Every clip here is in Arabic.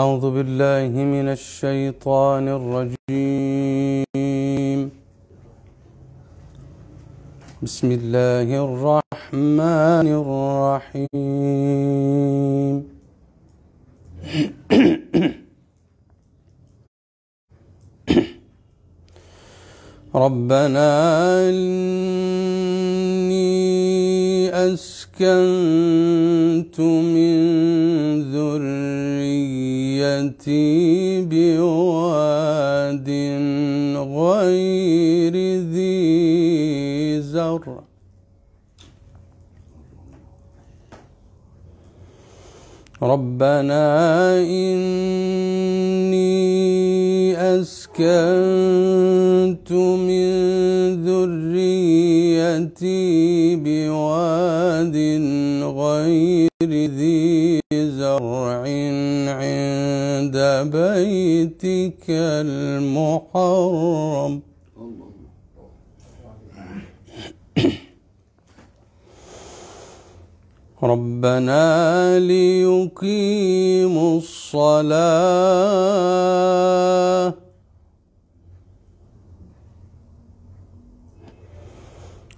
أعوذ بالله من الشيطان الرجيم بسم الله الرحمن الرحيم ربنا إني أسكنت من ذريتي بواد غير ذي زرع ربنا إني أسكنت بيتك المحرم ربنا ليقيموا الصلاة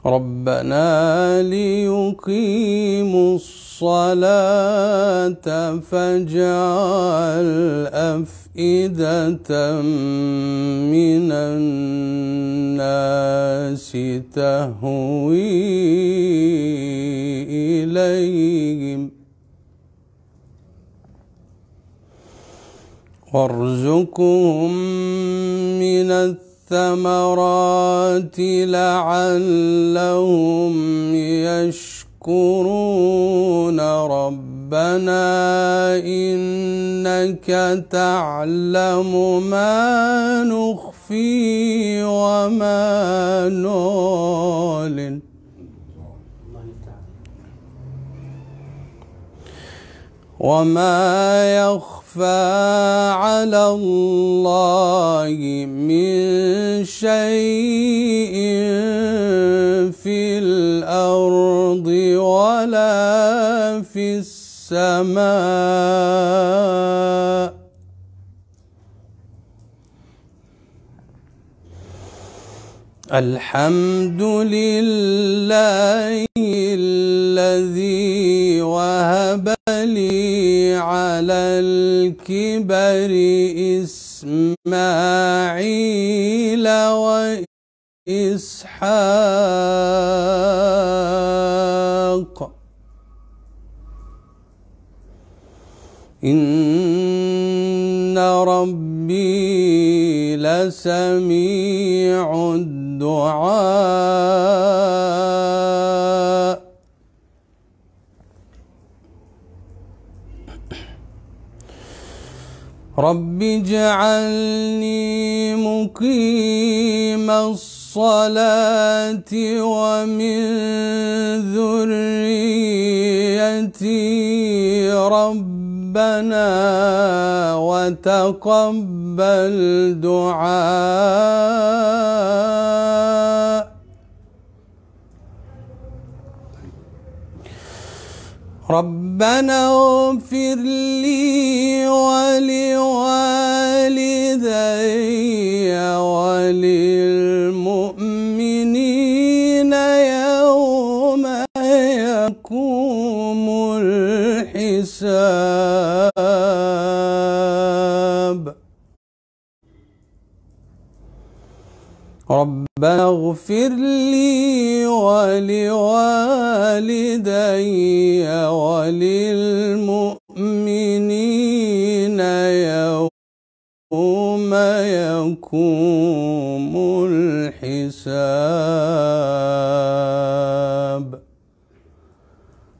ربنا ليقيموا الصلاة الصلاة فاجعل أفئدة من الناس تهوي إليهم وارزقهم من الثمرات لعلهم يشكرون يذكرون ربنا إنك تعلم ما نخفي وما نعلن وما يخفى على الله من شيء في الأرض ولا في السماء الحمد لله الذي وهب لي على الكبر إسماعيل وإسماعيل إسحاق إن ربي لسميع الدعاء رب اجعلني مقيم الصلاة الصلاة ومن ذريتي ربنا وتقبل دعاء ربنا اغفر لي ولوالدي فاغفر اغفر لي ولوالدي وللمؤمنين يوم يقوم الحساب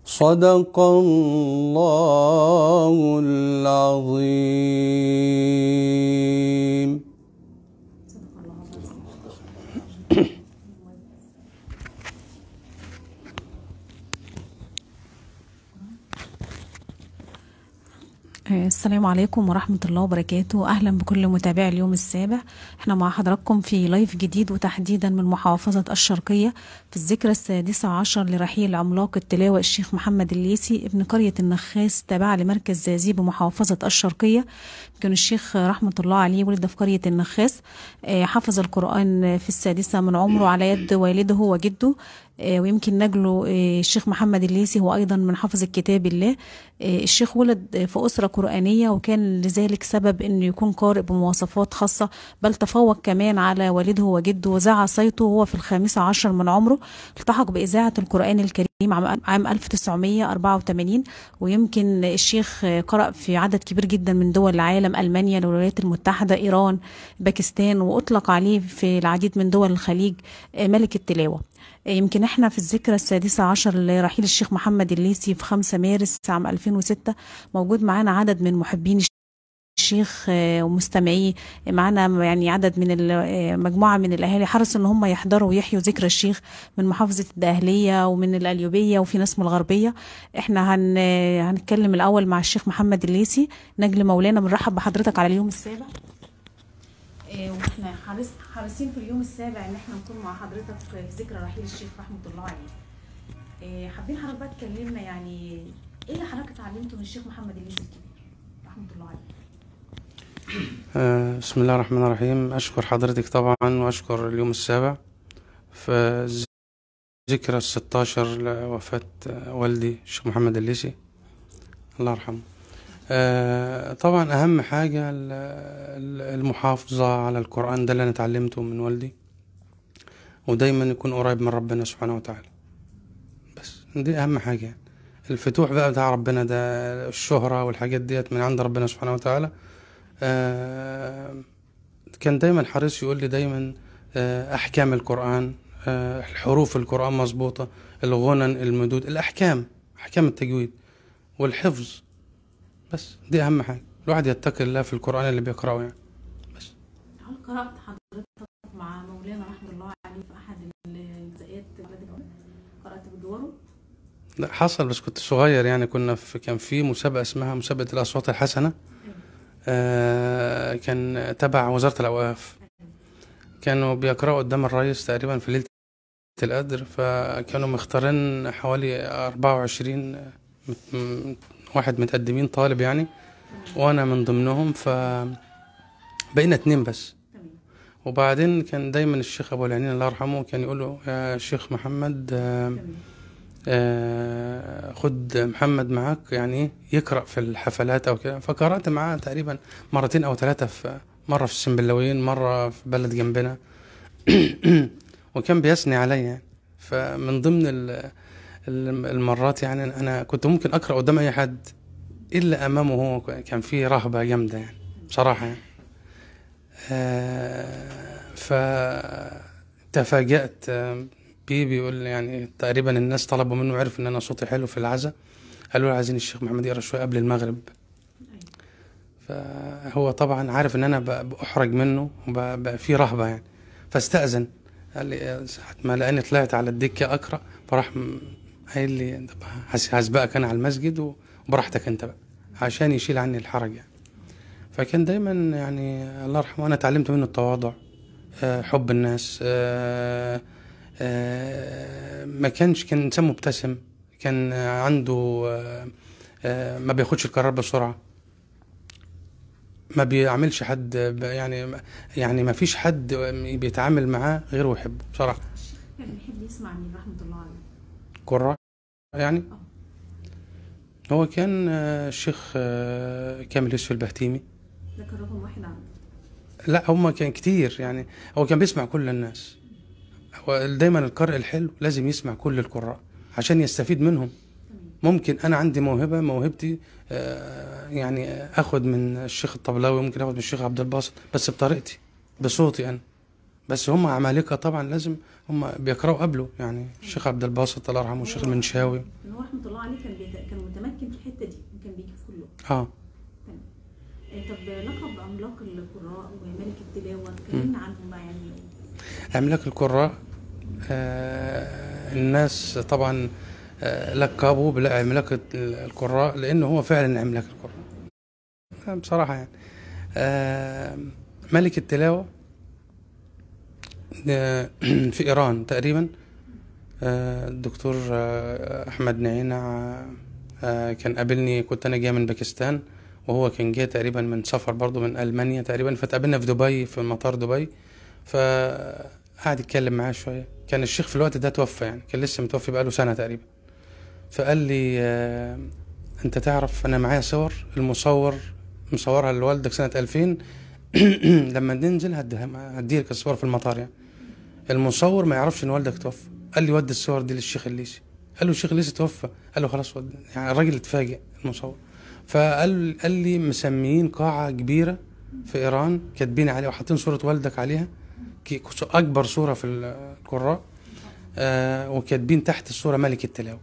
صدق الله العظيم السلام عليكم ورحمة الله وبركاته أهلا بكل متابعي اليوم السابع احنا مع حضراتكم في لايف جديد وتحديدا من محافظة الشرقية في الذكرى السادسة عشر لرحيل عملاق التلاوة الشيخ محمد الليسي ابن قرية النخاس تابعة لمركز زازي بمحافظة الشرقية كان الشيخ رحمة الله عليه ولد في قرية النخاس حفظ القرآن في السادسة من عمره على يد والده وجده آه، ويمكن نجله آه، الشيخ محمد الليسي هو أيضا من حفظ كتاب الله آه، الشيخ ولد في أسرة قرآنية وكان لذلك سبب أنه يكون قارئ بمواصفات خاصة بل تفوق كمان على والده وجده وزع صيته وهو في الخامسة عشر من عمره التحق بإذاعة القرآن الكريم عام 1984 ويمكن الشيخ قرأ في عدد كبير جدا من دول العالم ألمانيا الولايات المتحدة إيران باكستان وأطلق عليه في العديد من دول الخليج آه، ملك التلاوة آه، يمكن احنا في الذكرى السادسة عشر لرحيل الشيخ محمد الليثي في 5 مارس عام 2006 موجود معانا عدد من محبين الشيخ آه، ومستمعيه معانا يعني عدد من آه، مجموعه من الاهالي حرص ان هم يحضروا ويحيوا ذكرى الشيخ من محافظه الدقهليه ومن القليوبيه وفي ناس من الغربيه احنا هن آه، هنتكلم الاول مع الشيخ محمد الليسي نجل مولانا بنرحب بحضرتك على اليوم السابع واحنا حريص حريصين في اليوم السابع ان احنا نكون مع حضرتك في ذكرى رحيل الشيخ رحمه الله عليه حابين حضرتك بقى تكلمنا يعني ايه اللي حضرتك اتعلمته من الشيخ محمد الليثي الكبير رحمه الله عليه آه، بسم الله الرحمن الرحيم أشكر حضرتك طبعا وأشكر اليوم السابع في ذكرى الستاشر لوفاة والدي الشيخ محمد الليسي الله يرحمه آه، طبعا أهم حاجة المحافظة على القرآن ده اللي أنا اتعلمته من والدي ودايما يكون قريب من ربنا سبحانه وتعالى بس دي أهم حاجة الفتوح بقى بتاع ربنا ده الشهرة والحاجات ديت من عند ربنا سبحانه وتعالى آه، كان دايما حريص يقول لي دايما آه، احكام القران آه، حروف القران مظبوطه الغنن المدود الاحكام احكام التجويد والحفظ بس دي اهم حاجه الواحد يتقي الله في القران اللي بيقراه يعني بس هل قرات حضرتك مع مولانا رحمه الله عليه في احد الجزئيات قرات بدوره لا حصل بس كنت صغير يعني كنا في كان في مسابقه اسمها مسابقه الاصوات الحسنه آه، كان تبع وزاره الاوقاف كانوا بيقرأوا قدام الرئيس تقريبا في ليله القدر فكانوا مختارين حوالي 24 واحد متقدمين طالب يعني وانا من ضمنهم ف بقينا اتنين بس وبعدين كان دايما الشيخ ابو العنين الله يرحمه كان يقول له يا شيخ محمد آه، آه، خد محمد معاك يعني يقرأ في الحفلات أو كده فقرأت معاه تقريبا مرتين أو ثلاثة في مرة في الشمبلاويين مرة في بلد جنبنا وكان بيثني عليا يعني فمن ضمن المرات يعني أنا كنت ممكن أقرأ قدام أي حد إلا أمامه هو كان في رهبة جامدة يعني بصراحة يعني آه، فتفاجأت بي بيقول يعني تقريبا الناس طلبوا منه عرف ان انا صوتي حلو في العزاء قالوا له عايزين الشيخ محمد يقرا شويه قبل المغرب فهو طبعا عارف ان انا بأحرج منه وبقى في رهبه يعني فاستاذن قال لي ساعه ما لاني طلعت على الدكه اقرا فراح قايل لي هسبقك انا على المسجد وبراحتك انت بقى عشان يشيل عني الحرج يعني فكان دايما يعني الله يرحمه انا اتعلمت منه التواضع آه، حب الناس آه، آه، ما كانش كان انسان مبتسم كان عنده آه، آه، ما بياخدش القرار بسرعه ما بيعملش حد يعني يعني ما فيش حد بيتعامل معاه غير ويحبه بصراحه كان بيحب يسمع من رحمه الله عليه كرة يعني هو كان الشيخ كامل يوسف البهتيمي ده كان رقم واحد عنده لا هما كان كتير يعني هو كان بيسمع كل الناس هو دايما القارئ الحلو لازم يسمع كل القراء عشان يستفيد منهم ممكن انا عندي موهبه موهبتي آه، يعني اخد من الشيخ الطبلاوي ممكن اخد من الشيخ عبد الباسط بس بطريقتي بصوتي انا بس هم عمالقه طبعا لازم هم بيقراوا قبله يعني الشيخ عبد الباسط الله يرحمه الشيخ المنشاوي هو رحمه الله عليه كان كان متمكن في الحته دي وكان بيجيب كله آه. اه طب لقب عملاق القراء وملك التلاوه كلمنا عنهم بقى يعني عملاق القراء آه، الناس طبعا آه، لقبوه بعملاق القراء لانه هو فعلا عملاق القراء بصراحه يعني آه، ملك التلاوه في ايران تقريبا الدكتور احمد نعينع كان قابلني كنت انا جاي من باكستان وهو كان جاي تقريبا من سفر برضو من المانيا تقريبا فتقابلنا في دبي في مطار دبي ف قعد يتكلم معاه شويه كان الشيخ في الوقت ده توفى يعني كان لسه متوفي بقاله سنه تقريبا فقال لي آه، انت تعرف انا معايا صور المصور مصورها لوالدك سنه 2000 لما ننزل هديلك الصور في المطار يعني المصور ما يعرفش ان والدك توفى قال لي ودي الصور دي للشيخ الليسي قال له الشيخ الليسي توفى قال له خلاص ودي يعني الراجل اتفاجئ المصور فقال قال لي مسميين قاعه كبيره في ايران كاتبين عليها وحاطين صوره والدك عليها كي اكبر صوره في القراء آه وكاتبين تحت الصوره ملك التلاوه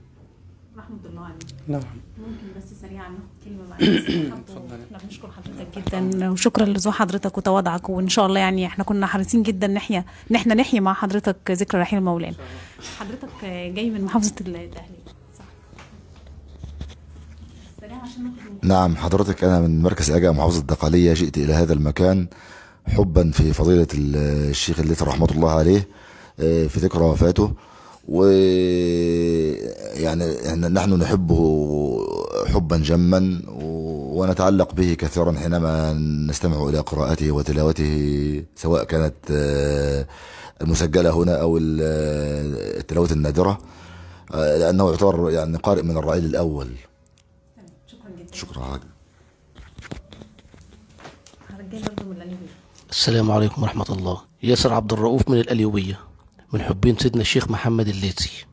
رحمه الله عليك نعم ممكن بس سريعا ناخد كلمه بقى احنا بنشكر حضرتك جدا وشكرا لزو حضرتك وتواضعك وان شاء الله يعني احنا كنا حريصين جدا ان نحيا ان احنا نحيي مع حضرتك ذكرى رحيل مولانا حضرتك جاي من محافظه الدقهليه الاهليه نعم حضرتك أنا من مركز أجا محافظة الدقهليه جئت إلى هذا المكان حبا في فضيلة الشيخ الليثي رحمة الله عليه آه، في ذكرى وفاته و يعني نحن نحبه حبا جما ونتعلق به كثيرا حينما نستمع إلى قراءته وتلاوته سواء كانت آه، المسجلة هنا أو آه، التلاوة النادرة لأنه يعتبر يعني قارئ من الرعيل الأول شكرا جدا شكرا السلام عليكم ورحمة الله ياسر عبد الرؤوف من الأليوبية من حبين سيدنا الشيخ محمد الليثي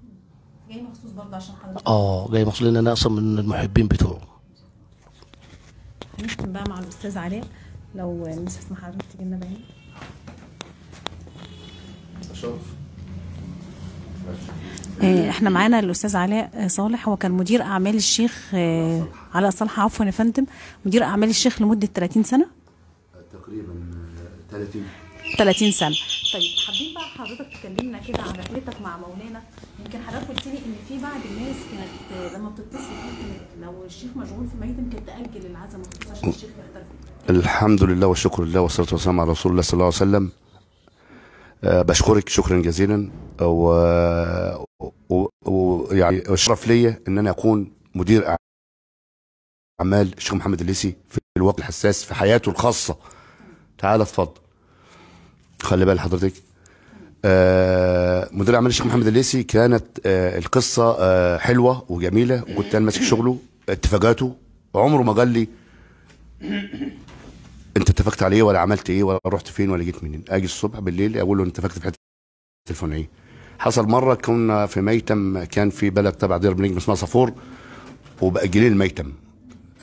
جاي مخصوص برضه عشان حضرتك اه جاي مخصوص لأن أنا أصلا من المحبين بتوعه ممكن بقى مع الأستاذ علاء لو مش اسمح حضرتك تيجي لنا بعدين اشوف آه، احنا معانا الاستاذ علاء آه، صالح هو كان مدير اعمال الشيخ آه، علاء صالح عفوا يا فندم مدير اعمال الشيخ لمده 30 سنه تقريبا 30 30 سنه طيب حابين بقى حضرتك تكلمنا كده عن رحلتك مع مولانا يمكن حضرتك قلت لي ان في بعض الناس كانت لما بتتصل لو الشيخ مشغول في ميت كانت تاجل العزاء ما عشان الشيخ يحضر الحمد لله والشكر لله والصلاه والسلام على رسول الله صلى الله عليه وسلم آه، بشكرك شكرا جزيلا ويعني و... الشرف ليا ان انا اكون مدير اعمال الشيخ محمد الليسي في الوقت الحساس في حياته الخاصه تعالى اتفضل خلي بال حضرتك آه مدير اعمال الشيخ محمد الليسي كانت آه القصه آه حلوه وجميله وكنت انا ماسك شغله اتفاقاته عمره ما قال لي انت اتفقت على ايه ولا عملت ايه ولا رحت فين ولا جيت منين اجي الصبح بالليل اقول له انت اتفقت في حته ايه حصل مره كنا في ميتم كان في بلد تبع دير بلينج اسمها صفور وباجلين الميتم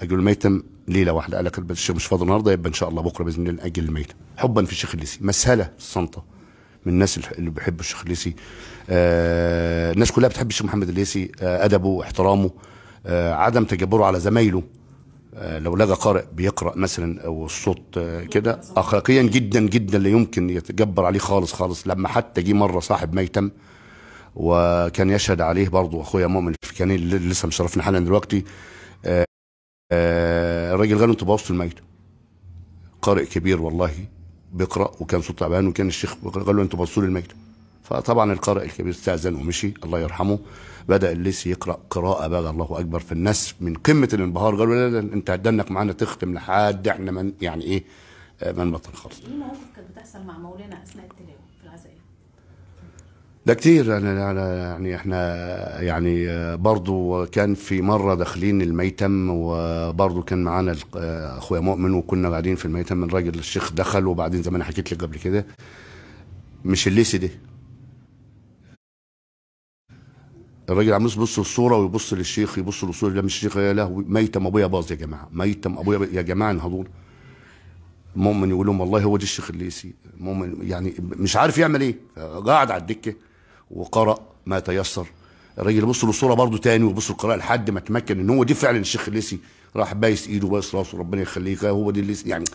اجل الميتم ليله واحده قال لك الشيخ مش فاضي النهارده يبقى ان شاء الله بكره باذن الله اجل الميتم حبا في الشيخ الليسي مسهله الصنطه من الناس اللي بيحبوا الشيخ الليسي آه الناس كلها بتحب الشيخ محمد الليسي آه ادبه واحترامه آه عدم تجبره على زمايله آه، لو لقى قارئ بيقرا مثلا او الصوت آه، كده اخلاقيا جدا جدا لا يمكن يتجبر عليه خالص خالص لما حتى جه مره صاحب ميتم وكان يشهد عليه برضه اخويا مؤمن الفكاني اللي لسه مشرفنا حالا دلوقتي آه، الراجل غنم تبوظت الميت قارئ كبير والله بيقرا وكان صوت تعبان وكان الشيخ قال له انتوا بصوا للميت فطبعا القارئ الكبير استاذن ومشي الله يرحمه بدا الليسي يقرا قراءه بقى الله اكبر في الناس من قمه الانبهار قالوا لا لا انت هتدنك معانا تختم لحد احنا من يعني ايه آه، ما نبطل خالص. ايه مواقف كانت بتحصل مع مولانا اثناء التلاوه؟ ده كتير انا يعني احنا يعني برضو كان في مره داخلين الميتم وبرضو كان معانا اخويا مؤمن وكنا قاعدين في الميتم الراجل الشيخ دخل وبعدين زي ما انا حكيت لك قبل كده مش الليسي ده الراجل عمال يبص للصوره ويبص للشيخ يبص للصوره لا مش الشيخ يا لهوي ميتم ابويا باظ يا جماعه ميتم ابويا يا جماعه انهضوا مؤمن يقول لهم والله هو ده الشيخ الليسي مؤمن يعني مش عارف يعمل ايه قاعد على الدكه وقرأ ما تيسر الراجل بص للصورة برضه تاني وبص القراءة لحد ما تمكن ان هو دي فعلا الشيخ الليسي راح بايس ايده بايس راسه ربنا يخليك آه، هو دي الليسي يعني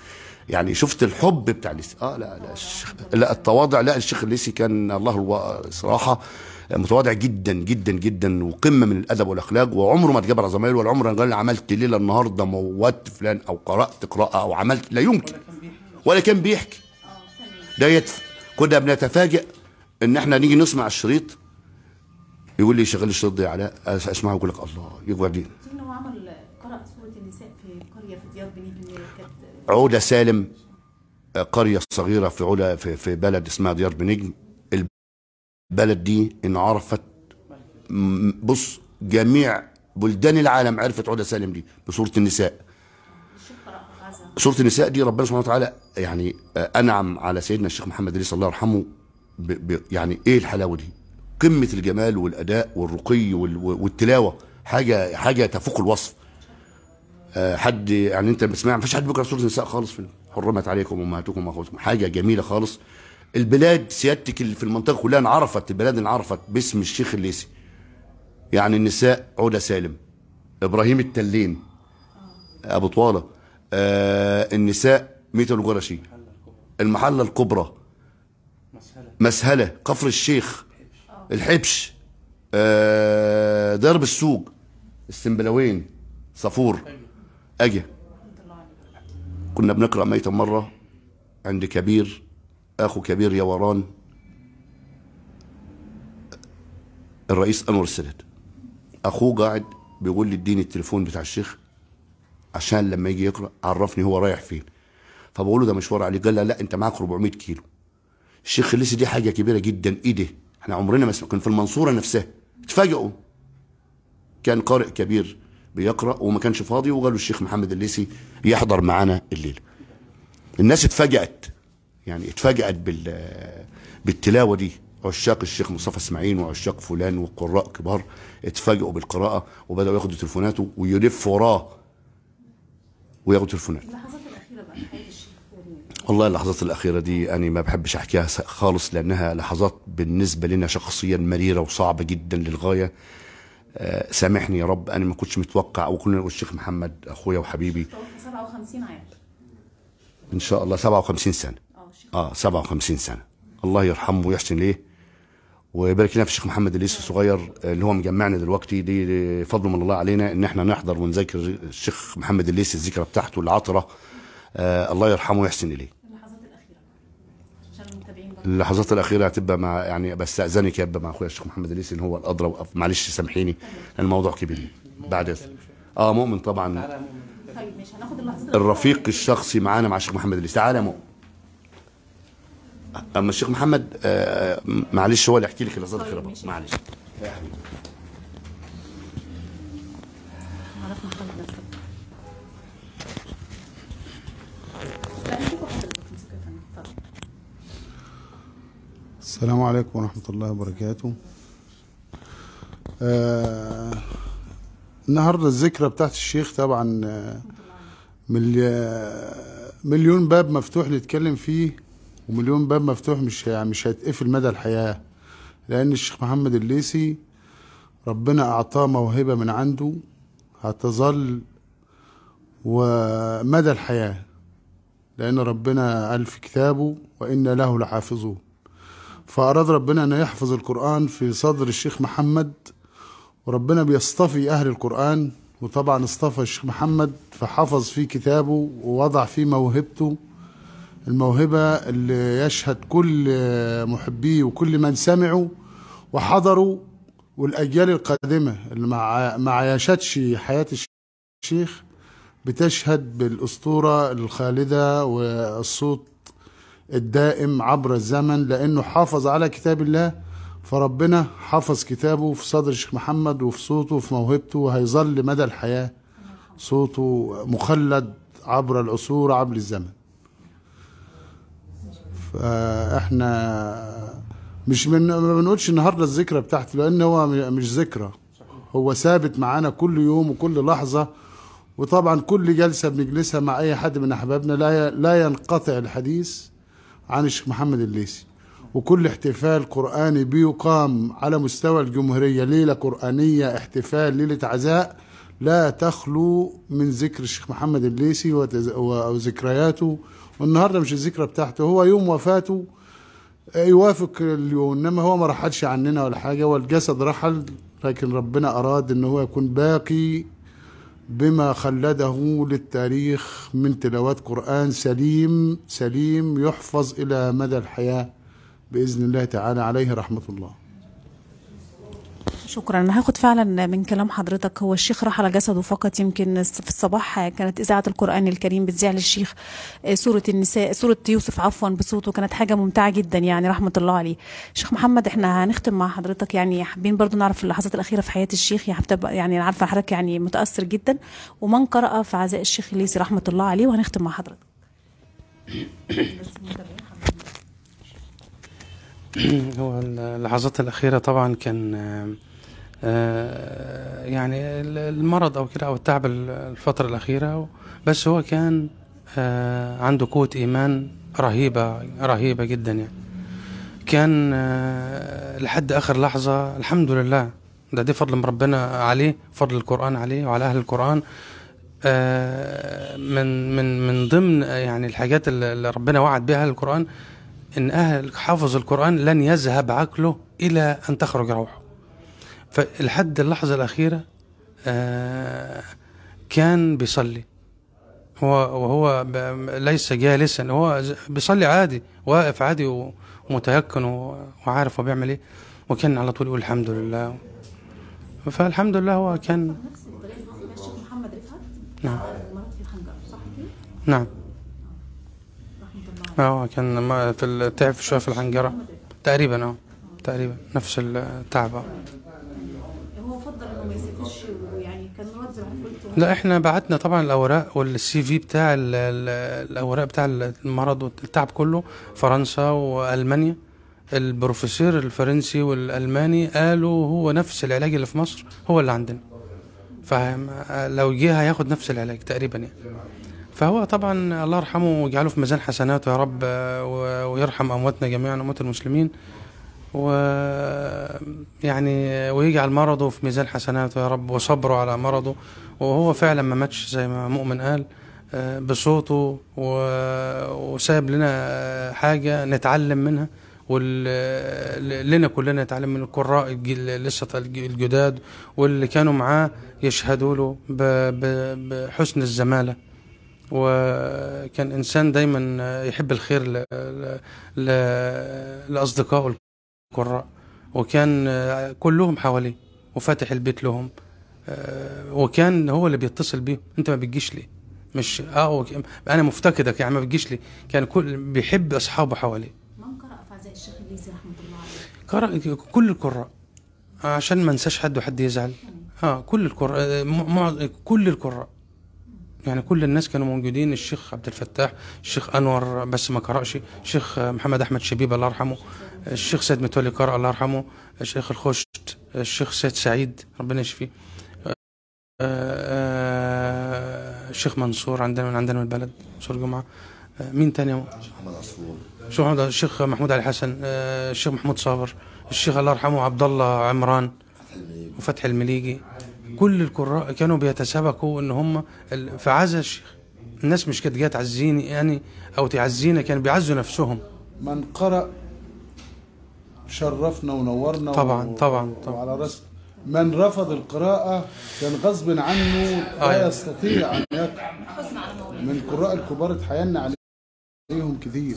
يعني شفت الحب بتاع الليسي اه لا لا الشيخ لا التواضع لا الشيخ الليسي كان الله صراحة متواضع جدا جدا جدا وقمه من الادب والاخلاق وعمره ما اتجبر على زمايله ولا عمره قال عملت ليله النهارده موت فلان او قرات قراءه او عملت لا يمكن ولا كان بيحكي آه، ده يتف... كنا بنتفاجئ ان احنا نيجي نسمع الشريط يقول لي شغال الشريط ده يا علاء اسمعه يقول لك الله يجوع دي هو عمل قرأ سورة النساء في قرية في ديار بني كانت عودة سالم قرية صغيرة في علا في, في بلد اسمها ديار بنجم البلد دي انعرفت بص جميع بلدان العالم عرفت عودة سالم دي بصورة النساء سورة النساء دي ربنا سبحانه وتعالى يعني أنعم على سيدنا الشيخ محمد علي صلى الله يرحمه ب ب يعني ايه الحلاوه دي قمه الجمال والاداء والرقي والتلاوه حاجه حاجه تفوق الوصف آه حد يعني انت بتسمع فيش حد بيكره سوره النساء خالص في حرمت عليكم امهاتكم واخواتكم حاجه جميله خالص البلاد سيادتك اللي في المنطقه كلها انعرفت البلاد انعرفت باسم الشيخ الليسي يعني النساء عودة سالم ابراهيم التلين ابو طواله آه النساء ميتة الجرشي المحله الكبرى مسهله كفر الشيخ الحبش درب آه، السوق السنبلوين صفور اجا كنا بنقرا ميتا مره عند كبير اخو كبير يا وران الرئيس انور السادات اخوه قاعد بيقول لي اديني التليفون بتاع الشيخ عشان لما يجي يقرا عرفني هو رايح فين فبقول له ده مشوار عليه قال لا لا انت معاك 400 كيلو الشيخ خليسي دي حاجة كبيرة جدا ايه ده احنا عمرنا ما كان في المنصورة نفسها اتفاجئوا كان قارئ كبير بيقرأ وما كانش فاضي وقالوا الشيخ محمد الليسي يحضر معانا الليلة الناس اتفاجأت يعني اتفاجأت بال بالتلاوة دي عشاق الشيخ مصطفى اسماعيل وعشاق فلان وقراء كبار اتفاجئوا بالقراءة وبدأوا ياخدوا تليفوناته ويلف وراه وياخدوا تليفوناته اللحظات الأخيرة بقى والله اللحظات الأخيرة دي أنا ما بحبش أحكيها خالص لأنها لحظات بالنسبة لنا شخصيا مريرة وصعبة جدا للغاية آه، سامحني يا رب أنا ما كنتش متوقع وكنا الشيخ محمد أخويا وحبيبي 57 عام إن شاء الله 57 سنة آه 57 آه، سنة الله يرحمه ويحسن ليه ويبارك لنا في الشيخ محمد اللي لسه صغير آه، اللي هو مجمعنا دلوقتي دي فضل من الله علينا ان احنا نحضر ونذاكر الشيخ محمد الليسي الذكرى بتاعته العطره آه الله يرحمه ويحسن اليه اللحظات الاخيره هتبقى مع يعني بستاذنك يا مع اخويا الشيخ محمد اليسي ان هو الادرى معلش سامحيني الموضوع كبير بعد اه مؤمن طبعا طيب مش هناخد اللحظات الرفيق الشخصي معانا مع الشيخ محمد اليسي تعالى يا مؤمن اما الشيخ محمد آه معلش هو اللي يحكي لك اللحظات الاخيره طيب، معلش السلام عليكم ورحمة الله وبركاته آه النهاردة الذكرى بتاعت الشيخ طبعا آه، آه، مليون باب مفتوح نتكلم فيه ومليون باب مفتوح مش يعني مش هيتقفل مدى الحياة لأن الشيخ محمد الليسي ربنا أعطاه موهبة من عنده هتظل ومدى الحياة لأن ربنا قال في كتابه وإن له لحافظون فأراد ربنا أن يحفظ القرآن في صدر الشيخ محمد وربنا بيصطفي أهل القرآن وطبعا اصطفى الشيخ محمد فحفظ فيه كتابه ووضع فيه موهبته الموهبة اللي يشهد كل محبيه وكل من سمعوا وحضروا والأجيال القادمة اللي ما عاشتش حياة الشيخ بتشهد بالأسطورة الخالدة والصوت الدائم عبر الزمن لأنه حافظ على كتاب الله فربنا حفظ كتابه في صدر الشيخ محمد وفي صوته وفي موهبته وهيظل مدى الحياة صوته مخلد عبر العصور عبر الزمن فاحنا مش من ما بنقولش النهارده الذكرى بتاعته لان هو مش ذكرى هو ثابت معانا كل يوم وكل لحظه وطبعا كل جلسه بنجلسها مع اي حد من احبابنا لا لا ينقطع الحديث عن الشيخ محمد الليثي وكل احتفال قرآني بيقام على مستوى الجمهورية ليلة قرآنية احتفال ليلة عزاء لا تخلو من ذكر الشيخ محمد الليثي وذكرياته والنهارده مش الذكرى بتاعته هو يوم وفاته آه، يوافق اليوم انما هو ما رحلش عننا ولا حاجه والجسد رحل لكن ربنا اراد ان هو يكون باقي بما خلده للتاريخ من تلاوات قرآن سليم سليم يحفظ إلى مدى الحياة بإذن الله تعالى عليه رحمة الله شكرا انا هاخد فعلا من كلام حضرتك هو الشيخ راح على جسده فقط يمكن في الصباح كانت اذاعه القران الكريم بتذيع للشيخ آه، سوره النساء سوره يوسف عفوا بصوته كانت حاجه ممتعه جدا يعني رحمه الله عليه شيخ محمد احنا هنختم مع حضرتك يعني حابين برضو نعرف اللحظات الاخيره في حياه الشيخ يعني, يعني انا عارفه حضرتك يعني متاثر جدا ومن قرأ في عزاء الشيخ الليثي رحمه الله عليه وهنختم مع حضرتك هو اللحظات الأخيرة طبعا كان آه، يعني المرض او كده او التعب الفتره الاخيره بس هو كان آه، عنده قوه ايمان رهيبه رهيبه جدا يعني كان آه، لحد اخر لحظه الحمد لله ده دي فضل من ربنا عليه فضل القران عليه وعلى اهل القران من من من ضمن يعني الحاجات اللي ربنا وعد بها القران ان اهل حافظ القران لن يذهب عقله الى ان تخرج روحه فلحد اللحظة الأخيرة آه، كان بيصلي هو وهو ليس جالسا هو بيصلي عادي واقف عادي ومتيقن وعارف هو بيعمل ايه وكان على طول يقول الحمد لله فالحمد لله هو كان نعم نعم اه كان ما في تعب شويه في الحنجره تقريبا اه تقريبا نفس التعب آه. لا احنا بعتنا طبعا الاوراق والسي في بتاع الاوراق بتاع المرض والتعب كله فرنسا والمانيا البروفيسور الفرنسي والالماني قالوا هو نفس العلاج اللي في مصر هو اللي عندنا فلو جه هياخد نفس العلاج تقريبا يعني فهو طبعا الله يرحمه ويجعله في ميزان حسناته يا رب ويرحم امواتنا جميعا اموات المسلمين و يعني ويجعل مرضه في ميزان حسناته يا رب وصبره على مرضه وهو فعلا ما ماتش زي ما مؤمن قال آه، بصوته و... وساب لنا حاجة نتعلم منها ولنا كلنا نتعلم من القراء لسه الجداد واللي كانوا معاه يشهدوا له بحسن الزمالة وكان إنسان دايما يحب الخير لأصدقائه قراء وكان آه، كلهم حواليه وفاتح البيت لهم آه، وكان هو اللي بيتصل بيه انت ما بتجيش ليه مش اه انا مفتقدك يعني ما بتجيش ليه كان كل بيحب اصحابه حواليه من قرأ في عزاء الشيخ الليزي رحمه الله عليه قرأ كل القراء عشان ما انساش حد وحد يزعل اه كل القراء آه، كل القراء يعني كل الناس كانوا موجودين الشيخ عبد الفتاح الشيخ انور بس ما قراش الشيخ محمد احمد شبيب الله يرحمه الشيخ سيد متولي قرأ الله يرحمه الشيخ الخشت الشيخ سيد سعيد ربنا يشفيه آه، آه، الشيخ منصور عندنا من عندنا من البلد منصور جمعه آه، مين تاني محمد عصفور الشيخ محمود الشيخ محمود علي حسن الشيخ محمود صابر الشيخ الله يرحمه عبد الله عمران وفتح المليجي كل القراء كانوا بيتسابقوا ان هم فعزى الشيخ الناس مش كانت جايه تعزيني يعني او تعزينا كانوا بيعزوا نفسهم من قرأ شرفنا ونورنا طبعا و... طبعا طبعا وعلى راس من رفض القراءة كان غصب عنه لا آه، يستطيع أن يقرأ من القراء الكبار اتحيلنا عليهم كثير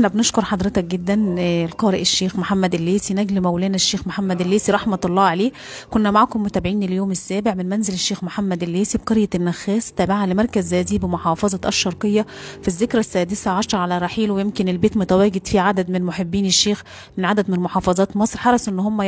احنا بنشكر حضرتك جدا آه، القارئ الشيخ محمد الليثي نجل مولانا الشيخ محمد الليثي رحمة الله عليه كنا معكم متابعين اليوم السابع من منزل الشيخ محمد الليثي بقرية النخاس تابعة لمركز زادي بمحافظة الشرقية في الذكرى السادسة عشر على رحيله ويمكن البيت متواجد فيه عدد من محبين الشيخ من عدد من محافظات مصر حرصوا ان هم